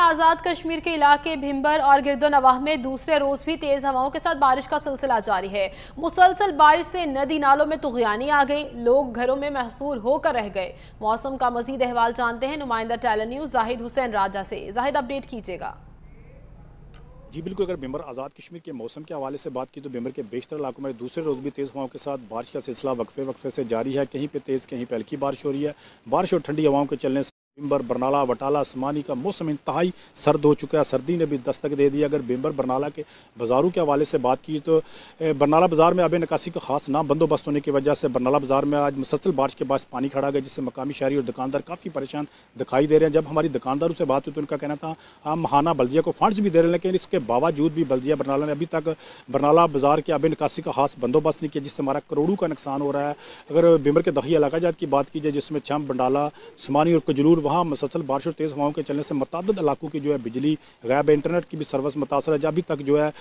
आज़ाद कश्मीर के इलाके भिम्बर और गिरदोनवाह में दूसरे रोज भी तेज हवाओं के साथ बारिश का सिलसिला जारी है मुसलसल बारिश से नदी नालों में तुगयानी आ गई लोग घरों में महसूर होकर रह गए मौसम का मजीद अहवाल जानते हैं नुमाइंदा टेलन न्यूज जाहिद हुसैन राजा से जाहिद अपडेट कीजिएगा जी बिल्कुल अगर बिम्बर आज़ाद कश्मीर के मौसम के हवाले से बात की तो बिम्बर के बेशतर इलाकों में दूसरे रोज़ भी तेज़ हवाओं के साथ बारिश का सिलसिला वक्फे वक्फे से जारी है कहीं पे तेज़ कहीं पे हल्की बारिश हो रही है बारिश और ठंडी हवाओं के चलने बिम्बर बरनाला वटाला आसमानी का मौसम इंतहाई सर्द हो चुका है सर्दी ने भी दस्तक दे दी अगर बिम्बर बरनाला के बाज़ारों के हवाले से बात की तो बरनाला बाज़ार में अब निकासी का खास ना बंदोबस्त होने की वजह से बरनाला बाज़ार में आज मुसलसल बारिश के बाद पानी खड़ा गया जिससे मकामी शहरी और दुकानदार काफ़ी परेशान दिखाई दे रहे हैं जब हमारी दुकानदारों से बात हुई तो उनका कहना था हम हाँ, महाना बल्दिया को फंड्स भी दे रहे हैं लेकिन इसके बावजूद भी बल्दिया बरनाला ने अभी तक बरनाला बाज़ार के अब निकासी का खास बंदोबस्त नहीं किया जिससे हमारा करोड़ों का नुकसान हो रहा है अगर बिम्बर के दही इलाकाजात की बात की जाए जिसमें छम बंडाला समानी और कजलूर वहाँ मसलसल बारिश और तेज़ हवाओं के चलने से मतद इलाकों की जो है बिजली गैब इंटरनेट की भी सर्विस मुतासर है अभी तक जो है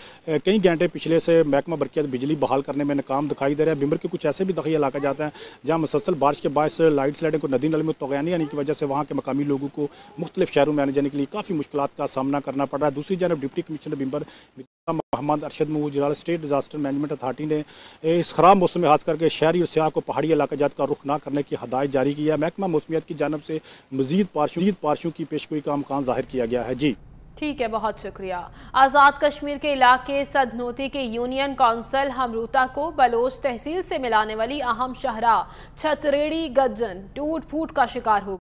कई घंटे पिछले से महकमा बरकियात बिजली बहाल करने में नाकाम दिखाई दे रहा है बिम्बर के कुछ ऐसे भी दखी इलाका जाते हैं जहाँ मसलसल बारिश के बायस लाइट स्लाइडिंग को नदी नल में तोगैनी आने की वजह से वहाँ के मकामी लोगों को मुख्तलिफ शहरों में आने जाने के लिए काफ़ी मुश्किल का सामना करना पड़ रहा है दूसरी जानब deputy commissioner Bhimber Mohammad Arshad Mahu Jalal state disaster management authority ने इस ख़राब मौसम में खास करके शहरी और सियाह को पहाड़ी इलाका जात का रुख न करने की हदायत जारी की है महकमा मौसमियात की जानब से मजीद पारशीद मजीद की पेशगोई का अमकान जाहिर किया गया है जी ठीक है बहुत शुक्रिया आज़ाद कश्मीर के इलाके सदनोती के यूनियन काउंसिल हमरूता को बलोच तहसील से मिलाने वाली अहम शहरा छतरेड़ी गज्जन टूट फूट का शिकार हो